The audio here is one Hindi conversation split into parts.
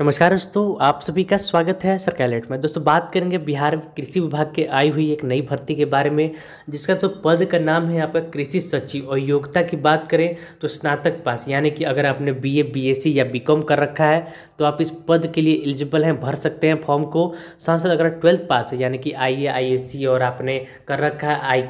नमस्कार दोस्तों आप सभी का स्वागत है सर कैलेट में दोस्तों बात करेंगे बिहार कृषि विभाग के आई हुई एक नई भर्ती के बारे में जिसका तो पद का नाम है आपका कृषि सचिव और योग्यता की बात करें तो स्नातक पास यानी कि अगर आपने बीए बीएससी या बीकॉम कर रखा है तो आप इस पद के लिए एलिजिबल हैं भर सकते हैं फॉर्म को साथ साथ अगर ट्वेल्थ पास है यानी कि आई ए और आपने कर रखा है आई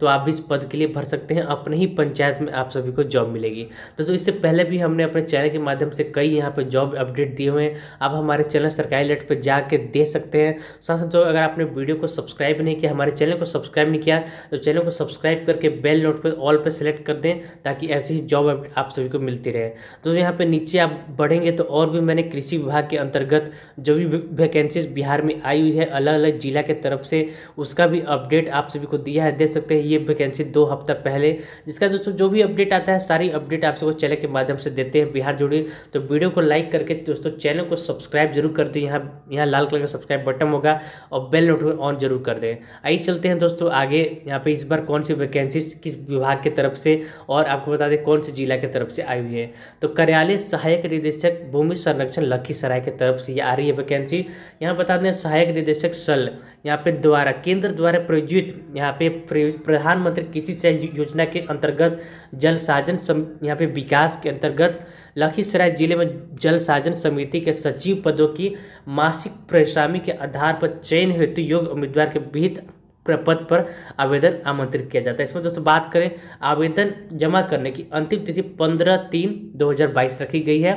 तो आप इस पद के लिए भर सकते हैं अपने ही पंचायत में आप सभी को जॉब मिलेगी दोस्तों इससे पहले भी हमने अपने चैनल के माध्यम से कई यहाँ पर जॉब अपडेट दिए हुए हैं हैं आप हमारे चैनल सरकारी लेट पर जाके दे सकते हैं साथ साथ जो अगर आपने वीडियो को सब्सक्राइब नहीं किया हमारे चैनल को सब्सक्राइब नहीं किया तो चैनल को सब्सक्राइब करके बेल नोट पर ऑल पर सेलेक्ट कर दें ताकि ऐसी ही जॉब अपडेट आप सभी को मिलती रहे तो यहाँ पर नीचे आप बढ़ेंगे तो और भी मैंने कृषि विभाग के अंतर्गत जो भी वैकेंसीज बिहार में आई हुई है अलग अलग जिला के तरफ से उसका भी अपडेट आप सभी को दिया है दे सकते हैं ये वैकेंसी दो हफ्ता पहले जिसका दोस्तों जो भी अपडेट आता है सारी अपडेट आप सबको चैनल के माध्यम से देते हैं बिहार जुड़ी तो वीडियो को लाइक करके दोस्तों चैनल चैनल को सब्सक्राइब जरूर कर दें यहाँ यहाँ लाल कलर का सब्सक्राइब बटन होगा और बेल नोटिफिकेशन ऑन जरूर कर दें आइए चलते हैं दोस्तों आगे यहाँ पे इस बार कौन सी वैकेंसी किस विभाग की तरफ से और आपको बता दें कौन से जिला की तरफ से आई हुई है तो कार्यालय सहायक निदेशक भूमि संरक्षण लखीसराय की तरफ से ये आ रही है वैकेंसी यहाँ बता दें सहायक निदेशक सल यहाँ पे द्वारा केंद्र द्वारा प्रयोजित यहाँ पे प्रधानमंत्री कृषि सिंचाई योजना के अंतर्गत जल साजन यहाँ पे विकास के अंतर्गत लखीसराय जिले में जल साजन समिति के सचिव पदों की मासिक परिश्रामी के आधार पर चयन हेतु योग्य उम्मीदवार के विहित पद पर आवेदन आमंत्रित किया जाता है इसमें दोस्तों बात करें आवेदन जमा करने की अंतिम तिथि 15 तीन 2022 रखी गई है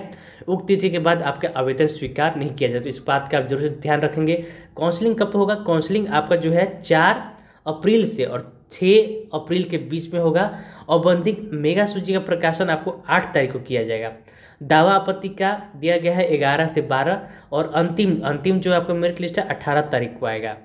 उक्त तिथि के बाद आपके आवेदन स्वीकार नहीं किया जाता तो इस बात का आप जरूर ध्यान रखेंगे काउंसलिंग कब होगा काउंसलिंग आपका जो है चार अप्रैल से और छः अप्रैल के बीच में होगा अवबंधित मेगा सूची का प्रकाशन आपको आठ तारीख को किया जाएगा दावा आपत्ति का दिया गया है ग्यारह से बारह और अंतिम अंतिम जो आपका मेरिट लिस्ट है अठारह तारीख को आएगा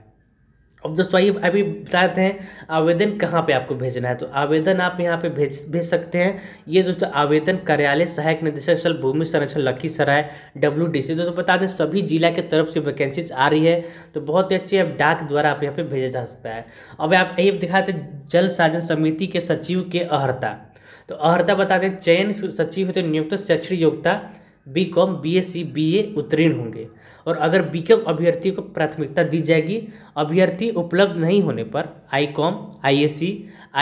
अब दोस्तों आइए अभी बताते हैं आवेदन कहाँ पे आपको भेजना है तो आवेदन आप यहाँ पे भेज भेज सकते हैं ये दोस्तों आवेदन कार्यालय सहायक निदेशक स्थल भूमि संरक्षण लखीसराय डब्ल्यू डी सी दोस्तों बता दें सभी जिला के तरफ से वैकेंसीज आ रही है तो बहुत ही अच्छी अब डाक द्वारा आप यहाँ पर भेजा जा सकता है अब आप यही दिखाते जल साधन समिति के सचिव के अहर्ता तो अहर्ता बता दें चयन सचिव होते नियुक्त शैक्षणिक योग्यता B Com B S C B A उत्तीर्ण होंगे और अगर बी कॉम अभ्यर्थियों को प्राथमिकता दी जाएगी अभ्यर्थी उपलब्ध नहीं होने पर I com I S C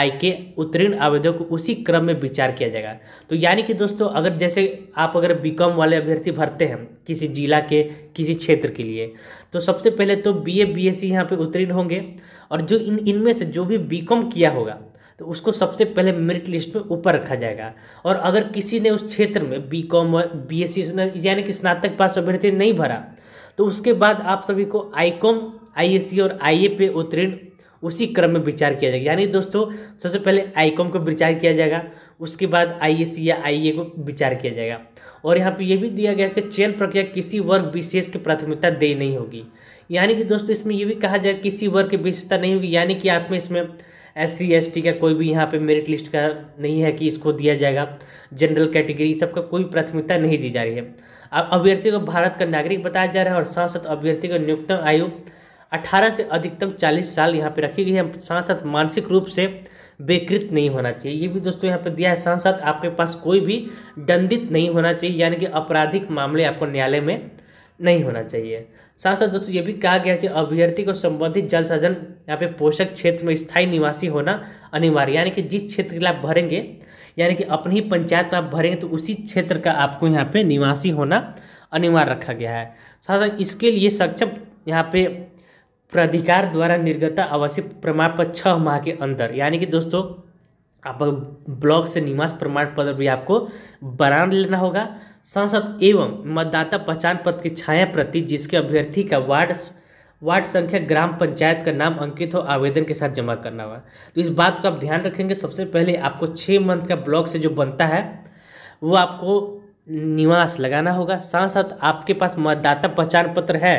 आई के उत्तीर्ण आवेदकों को उसी क्रम में विचार किया जाएगा तो यानी कि दोस्तों अगर जैसे आप अगर बी कॉम वाले अभ्यर्थी भरते हैं किसी जिला के किसी क्षेत्र के लिए तो सबसे पहले तो B A B S C यहाँ पर उत्तीर्ण होंगे और जो इन इनमें से जो भी बी कॉम किया होगा तो उसको सबसे पहले मेरिट लिस्ट में ऊपर रखा जाएगा और अगर किसी ने उस क्षेत्र में B Com B S C यानी कि स्नातक पास अभ्यर्थी नहीं भरा तो उसके बाद आप सभी को I com I S C और आई ए पे उत्तीर्ण उसी क्रम में विचार किया जाएगा यानी दोस्तों सबसे पहले आईकॉम को विचार किया जाएगा उसके बाद आईएसी या आईए को विचार किया जाएगा और यहाँ पे यह भी दिया गया कि चयन प्रक्रिया किसी वर्ग विशेष की प्राथमिकता दे नहीं होगी यानी कि दोस्तों इसमें यह भी कहा जाए किसी वर्ग की विशेषता नहीं होगी यानी कि आप में इसमें एस सी का कोई भी यहाँ पे मेरिट लिस्ट का नहीं है कि इसको दिया जाएगा जनरल कैटेगरी सबका कोई प्राथमिकता नहीं दी जा रही है अब अभ्यर्थी को भारत का नागरिक बताया जा रहा है और साथ साथ अभ्यर्थी का न्यूनतम आयु 18 से अधिकतम 40 साल यहाँ पे रखी गई है साथ साथ मानसिक रूप से बेकृत नहीं होना चाहिए ये भी दोस्तों यहाँ पे दिया है साथ साथ आपके पास कोई भी दंडित नहीं होना चाहिए यानी कि आपराधिक मामले आपको न्यायालय में नहीं होना चाहिए साथ साथ दोस्तों ये भी कहा गया कि अभ्यर्थी को संबंधित जल सृजन यहाँ पे पोषक क्षेत्र में स्थायी निवासी होना अनिवार्य यानी कि जिस क्षेत्र के लिए आप भरेंगे यानी कि अपनी ही पंचायत में आप भरेंगे तो उसी क्षेत्र का आपको यहाँ पे निवासी होना अनिवार्य रखा गया है साथ साथ इसके लिए सक्षम यहाँ पे प्राधिकार द्वारा निर्गता आवश्यक प्रमाण पत्र छः माह के अंदर यानी कि दोस्तों आप ब्लॉक से निवास प्रमाण पत्र भी आपको बना लेना होगा सांसद एवं मतदाता पहचान पत्र की छाया प्रति जिसके अभ्यर्थी का वार्ड वार्ड संख्या ग्राम पंचायत का नाम अंकित हो आवेदन के साथ जमा करना होगा तो इस बात का आप ध्यान रखेंगे सबसे पहले आपको छः मंथ का ब्लॉक से जो बनता है वो आपको निवास लगाना होगा साथ साथ आपके पास मतदाता पहचान पत्र है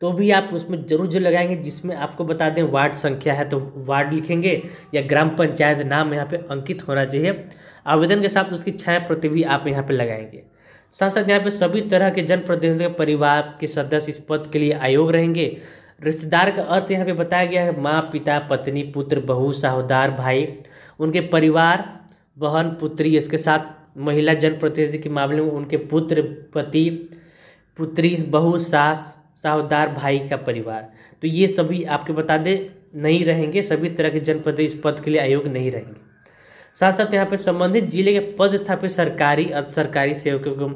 तो भी आप उसमें जरूर जो लगाएंगे जिसमें आपको बता दें वार्ड संख्या है तो वार्ड लिखेंगे या ग्राम पंचायत नाम यहाँ पे अंकित होना चाहिए आवेदन के साथ उसकी छाया प्रति भी आप यहाँ पे लगाएंगे साथ साथ यहाँ पे सभी तरह के जनप्रतिनिधि परिवार के सदस्य इस पद के लिए आयोग रहेंगे रिश्तेदार का अर्थ यहाँ पे बताया गया है माँ पिता पत्नी पुत्र बहू साहूदार भाई उनके परिवार बहन पुत्री इसके साथ महिला जनप्रतिनिधि के मामले में उनके पुत्र पति पुत्री बहू सास साहूदार भाई का परिवार तो ये सभी आपके बता दें नहीं रहेंगे सभी तरह के जनप्रतिनिधि इस पद के लिए आयोग नहीं रहेंगे साथ साथ यहाँ पे संबंधित जिले के पद स्थापित सरकारी और सरकारी सेवकों को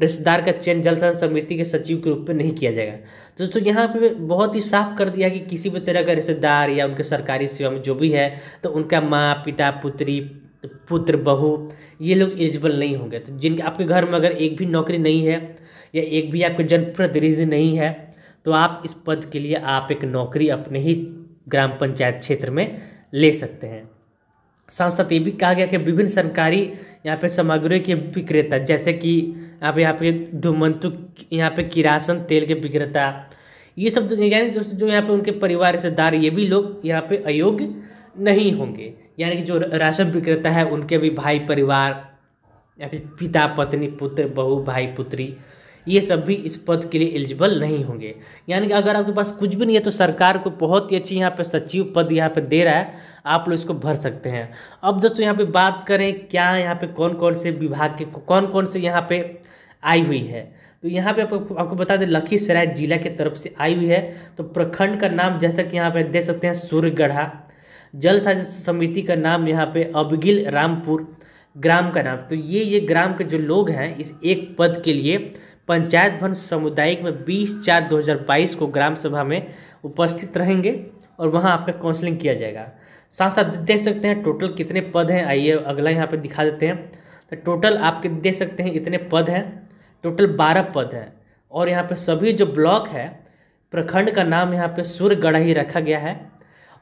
रिश्तेदार का चयन जल संसाधन समिति के सचिव के रूप में नहीं किया जाएगा दोस्तों तो यहाँ पे बहुत ही साफ कर दिया कि किसी भी तरह का रिश्तेदार या उनके सरकारी सेवा में जो भी है तो उनका माँ पिता पुत्री पुत्र बहू ये लोग एलिजिबल नहीं होंगे तो जिनके आपके घर में अगर एक भी नौकरी नहीं है या एक भी आपके जनप्रतिनिधि नहीं है तो आप इस पद के लिए आप एक नौकरी अपने ही ग्राम पंचायत क्षेत्र में ले सकते हैं साथ साथ तो ये भी कहा गया कि विभिन्न सरकारी यहाँ पे सामग्री के विक्रेता जैसे कि आप यहाँ पे धूमंतु यहाँ पे किरासन तेल के विक्रेता ये सब तो यानी दोस्तों जो यहाँ पे उनके परिवार रिश्तेदार ये भी लोग यहाँ पे अयोग्य नहीं होंगे यानी कि जो राशन विक्रेता है उनके भी भाई परिवार या फिर पिता पत्नी पुत्र बहू भाई पुत्री ये सब भी इस पद के लिए एलिजिबल नहीं होंगे यानी कि अगर आपके पास कुछ भी नहीं है तो सरकार को बहुत ही अच्छी यहाँ पे सचिव पद यहाँ पे दे रहा है आप लोग इसको भर सकते हैं अब दोस्तों यहाँ पे बात करें क्या यहाँ पे कौन कौन से विभाग के कौन कौन से यहाँ पे आई हुई है तो यहाँ पे आपको आपको बता दें लखीसराय जिला के तरफ से आई हुई है तो प्रखंड का नाम जैसा कि यहाँ पे दे सकते हैं सूर्यगढ़ा जल समिति का नाम यहाँ पे अबगिल रामपुर ग्राम का नाम तो ये ये ग्राम के जो लोग हैं इस एक पद के लिए पंचायत भवन सामुदायिक में 20 चार 2022 को ग्राम सभा में उपस्थित रहेंगे और वहाँ आपका काउंसलिंग किया जाएगा साथ साथ देख सकते हैं टोटल कितने पद हैं आइए अगला यहाँ पर दिखा देते हैं तो टोटल आपके देख सकते हैं इतने पद हैं टोटल बारह पद हैं और यहाँ पर सभी जो ब्लॉक है प्रखंड का नाम यहाँ पर सूर्यगढ़ा ही रखा गया है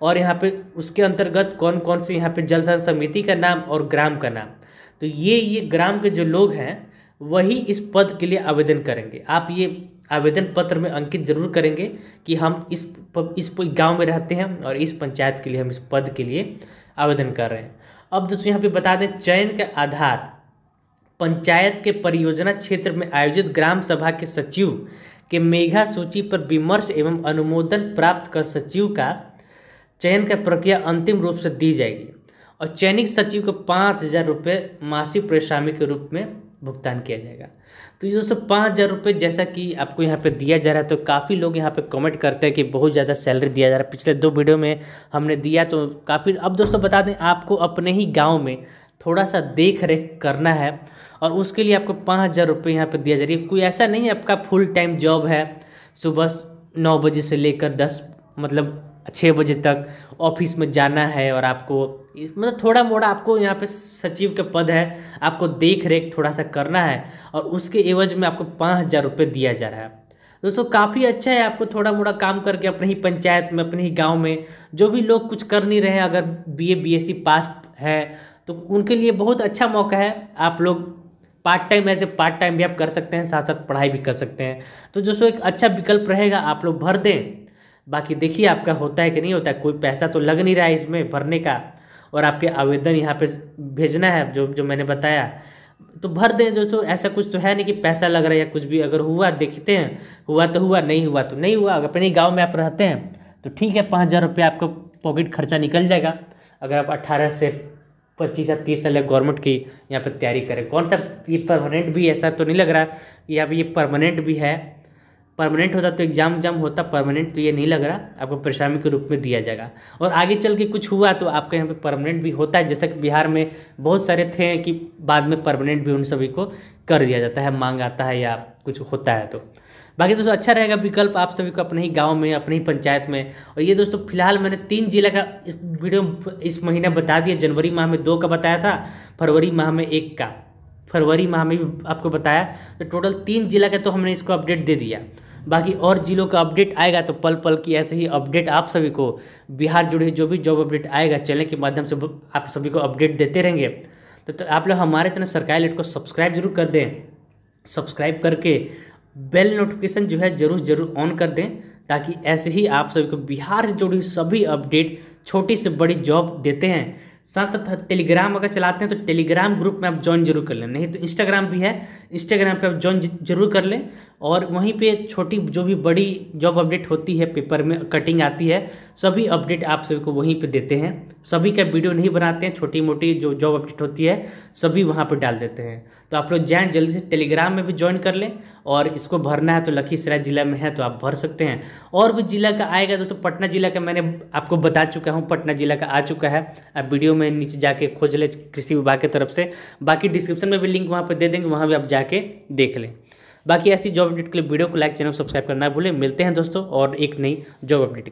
और यहाँ पे उसके अंतर्गत कौन कौन से यहाँ पे जल समिति का नाम और ग्राम का नाम तो ये ये ग्राम के जो लोग हैं वही इस पद के लिए आवेदन करेंगे आप ये आवेदन पत्र में अंकित जरूर करेंगे कि हम इस प, इस गांव में रहते हैं और इस पंचायत के लिए हम इस पद के लिए आवेदन कर रहे हैं अब दोस्तों यहाँ पे बता दें चयन के आधार पंचायत के परियोजना क्षेत्र में आयोजित ग्राम सभा के सचिव के मेघा सूची पर विमर्श एवं अनुमोदन प्राप्त कर सचिव का चयन का प्रक्रिया अंतिम रूप से दी जाएगी और चयनित सचिव को पाँच हज़ार रुपये मासिक परेशानी के रूप में भुगतान किया जाएगा तो ये दोस्तों पाँच हज़ार रुपये जैसा कि आपको यहाँ पे दिया जा रहा है तो काफ़ी लोग यहाँ पे कमेंट करते हैं कि बहुत ज़्यादा सैलरी दिया जा रहा है पिछले दो वीडियो में हमने दिया तो काफ़ी अब दोस्तों बता दें आपको अपने ही गाँव में थोड़ा सा देख रेख करना है और उसके लिए आपको पाँच हज़ार रुपये यहाँ पर दिया जा रही है कोई ऐसा नहीं है आपका फुल टाइम जॉब है सुबह नौ बजे से लेकर दस मतलब छः बजे तक ऑफिस में जाना है और आपको मतलब थोड़ा मोड़ा आपको यहाँ पे सचिव के पद है आपको देख रेख थोड़ा सा करना है और उसके एवज में आपको पाँच हज़ार रुपये दिया जा रहा है दोस्तों काफ़ी अच्छा है आपको थोड़ा मोड़ा काम करके अपने ही पंचायत में अपने ही गांव में जो भी लोग कुछ कर नहीं रहे अगर बी ए बी पास है तो उनके लिए बहुत अच्छा मौका है आप लोग पार्ट टाइम ऐसे पार्ट टाइम भी आप कर सकते हैं साथ साथ पढ़ाई भी कर सकते हैं तो दोस्तों एक अच्छा विकल्प रहेगा आप लोग भर दें बाकी देखिए आपका होता है कि नहीं होता है कोई पैसा तो लग नहीं रहा है इसमें भरने का और आपके आवेदन यहाँ पे भेजना है जो जो मैंने बताया तो भर दें दोस्तों ऐसा कुछ तो है नहीं कि पैसा लग रहा है या कुछ भी अगर हुआ देखते हैं हुआ तो हुआ नहीं हुआ तो नहीं हुआ अगर अपने गाँव में आप रहते हैं तो ठीक है पाँच हज़ार रुपये आपका पॉकेट खर्चा निकल जाएगा अगर आप अट्ठारह से पच्चीस या तीस साल गवर्नमेंट की यहाँ पर तैयारी करें कौन सा ये परमानेंट भी ऐसा तो नहीं लग रहा कि अब ये परमानेंट भी है परमानेंट होता तो एग्जाम एग्जाम होता परमानेंट तो ये नहीं लग रहा आपको परेशानी के रूप में दिया जाएगा और आगे चल के कुछ हुआ तो आपके यहाँ पे परमानेंट भी होता है जैसा कि बिहार में बहुत सारे थे कि बाद में परमानेंट भी उन सभी को कर दिया जाता है मांग आता है या कुछ होता है तो बाकी दोस्तों अच्छा रहेगा विकल्प आप सभी को अपने ही गाँव में अपने ही पंचायत में और ये दोस्तों फिलहाल मैंने तीन जिले का इस वीडियो इस महीने बता दिया जनवरी माह में दो का बताया था फरवरी माह में एक का फरवरी माह में भी आपको बताया तो टोटल तीन जिला का तो हमने इसको अपडेट दे दिया बाकी और जिलों का अपडेट आएगा तो पल पल की ऐसे ही अपडेट आप सभी को बिहार जुड़े जो भी जॉब अपडेट आएगा चैनल के माध्यम से आप सभी को अपडेट देते रहेंगे तो, तो आप लोग हमारे चैनल सरकारी लेट को सब्सक्राइब जरूर कर दें सब्सक्राइब करके बेल नोटिफिकेशन जो है ज़रूर ज़रूर ऑन कर दें ताकि ऐसे ही आप सभी को बिहार से जुड़ी सभी अपडेट छोटी से बड़ी जॉब देते हैं साथ साथ टेलीग्राम अगर चलाते हैं तो टेलीग्राम ग्रुप में आप ज्वाइन जरूर कर लें नहीं तो इंस्टाग्राम भी है इंस्टाग्राम पे आप ज्वाइन जरूर कर लें और वहीं पे छोटी जो भी बड़ी जॉब अपडेट होती है पेपर में कटिंग आती है सभी अपडेट आप सभी को वहीं पे देते हैं सभी का वीडियो नहीं बनाते हैं छोटी मोटी जो जॉब अपडेट होती है सभी वहाँ पर डाल देते हैं तो आप लोग जाएँ जल्दी से टेलीग्राम में भी ज्वाइन कर लें और इसको भरना है तो लखीसराय ज़िला में है तो आप भर सकते हैं और भी ज़िला का आएगा दोस्तों पटना ज़िला का मैंने आपको बता चुका हूँ पटना ज़िला का आ चुका है आप वीडियो में नीचे जाके खोज लें कृषि विभाग की तरफ से बाकी डिस्क्रिप्शन में भी लिंक वहाँ पर दे देंगे वहाँ भी आप जाके देख लें बाकी ऐसी जॉब अपडेट के लिए वीडियो को लाइक चैनल सब्सक्राइब करना भूलें मिलते हैं दोस्तों और एक नई जॉब अपडेट